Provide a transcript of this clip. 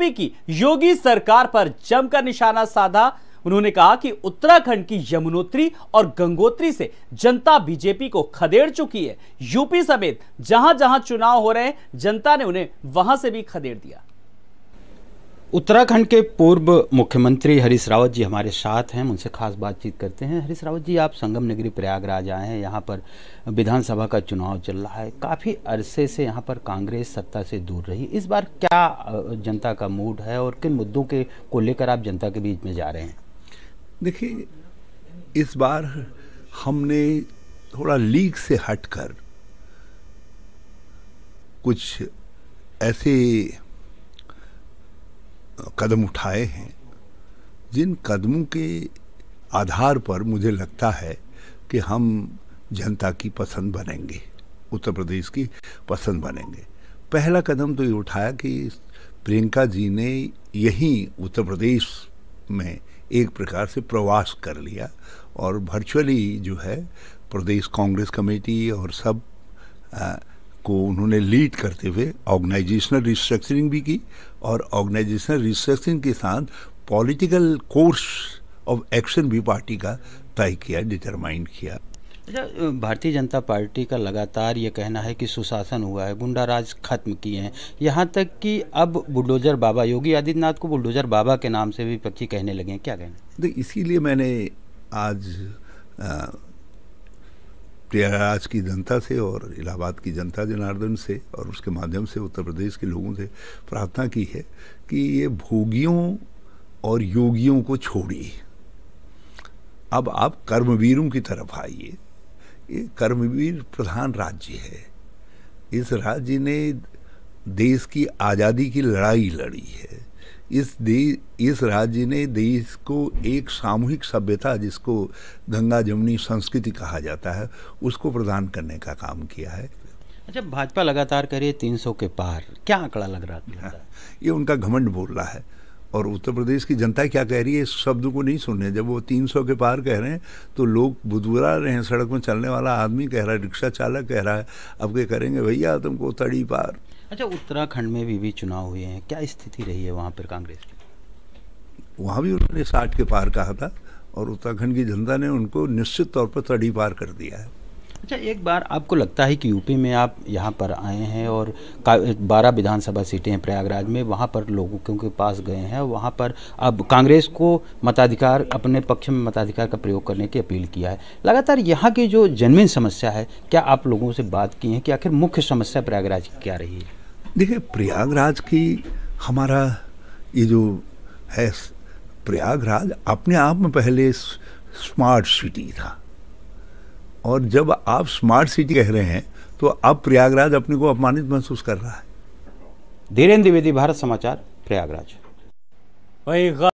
UP की योगी सरकार पर जमकर निशाना साधा उन्होंने कहा कि उत्तराखंड की यमुनोत्री और गंगोत्री से जनता बीजेपी को खदेड़ चुकी है यूपी समेत जहां जहां चुनाव हो रहे हैं जनता ने उन्हें वहां से भी खदेड़ दिया उत्तराखंड के पूर्व मुख्यमंत्री हरीश रावत जी हमारे साथ हैं उनसे खास बातचीत करते हैं हरीश रावत जी आप संगम नगरी प्रयागराज आए हैं यहाँ पर विधानसभा का चुनाव चल रहा है काफ़ी अरसे से यहाँ पर कांग्रेस सत्ता से दूर रही इस बार क्या जनता का मूड है और किन मुद्दों के को लेकर आप जनता के बीच में जा रहे हैं देखिए इस बार हमने थोड़ा लीक से हटकर कुछ ऐसे कदम उठाए हैं जिन कदमों के आधार पर मुझे लगता है कि हम जनता की पसंद बनेंगे उत्तर प्रदेश की पसंद बनेंगे पहला कदम तो ये उठाया कि प्रियंका जी ने यहीं उत्तर प्रदेश में एक प्रकार से प्रवास कर लिया और वर्चुअली जो है प्रदेश कांग्रेस कमेटी और सब आ, को उन्होंने लीड करते हुए ऑर्गेनाइजेशनल रिस्ट्रक्चरिंग भी की और ऑर्गेनाइजेशनल रिस्ट्रक्चरिंग के साथ पॉलिटिकल कोर्स ऑफ एक्शन भी पार्टी का तय किया डिटरमाइन किया अच्छा, भारतीय जनता पार्टी का लगातार ये कहना है कि सुशासन हुआ है गुंडा राज खत्म किए हैं यहाँ तक कि अब बुलडोजर बाबा योगी आदित्यनाथ को बुलडोजर बाबा के नाम से भी पक्षी कहने लगे हैं क्या कहना तो इसीलिए मैंने आज आ, प्रयागराज की जनता से और इलाहाबाद की जनता जनार्दन से और उसके माध्यम से उत्तर प्रदेश के लोगों से प्रार्थना की है कि ये भोगियों और योगियों को छोड़िए अब आप कर्मवीरों की तरफ आइए ये कर्मवीर प्रधान राज्य है इस राज्य ने देश की आज़ादी की लड़ाई लड़ी है इस देश इस राज्य ने देश को एक सामूहिक सभ्यता जिसको गंगा जमुनी संस्कृति कहा जाता है उसको प्रदान करने का काम किया है अच्छा भाजपा लगातार तीन 300 के पार क्या आंकड़ा लग रहा है हाँ, ये उनका घमंड बोल रहा है और उत्तर प्रदेश की जनता क्या कह रही है इस शब्द को नहीं सुन रहे जब वो 300 के पार कह रहे हैं तो लोग बुदबुरा रहे हैं सड़क में चलने वाला आदमी कह रहा है रिक्शा चालक कह रहा है अब क्या करेंगे भैया तुमको तड़ी पार अच्छा उत्तराखंड में भी भी चुनाव हुए हैं क्या स्थिति रही है वहाँ पर कांग्रेस की वहाँ भी उन्होंने साठ के पार कहा था और उत्तराखंड की जनता ने उनको निश्चित तौर पर तड़ी पार कर दिया है अच्छा एक बार आपको लगता है कि यूपी में आप यहाँ पर आए हैं और बारह विधानसभा सीटें हैं प्रयागराज में वहाँ पर लोगों के पास गए हैं वहाँ पर अब कांग्रेस को मताधिकार अपने पक्ष में मताधिकार का प्रयोग करने की अपील किया है लगातार यहाँ की जो जनमिन समस्या है क्या आप लोगों से बात की है कि आखिर मुख्य समस्या प्रयागराज की क्या रही है देखिए प्रयागराज की हमारा ये जो है प्रयागराज अपने आप में पहले स्मार्ट सिटी था और जब आप स्मार्ट सिटी कह रहे हैं तो अब प्रयागराज अपने को अपमानित महसूस कर रहा है धीरेन्द्र द्विवेदी भारत समाचार प्रयागराज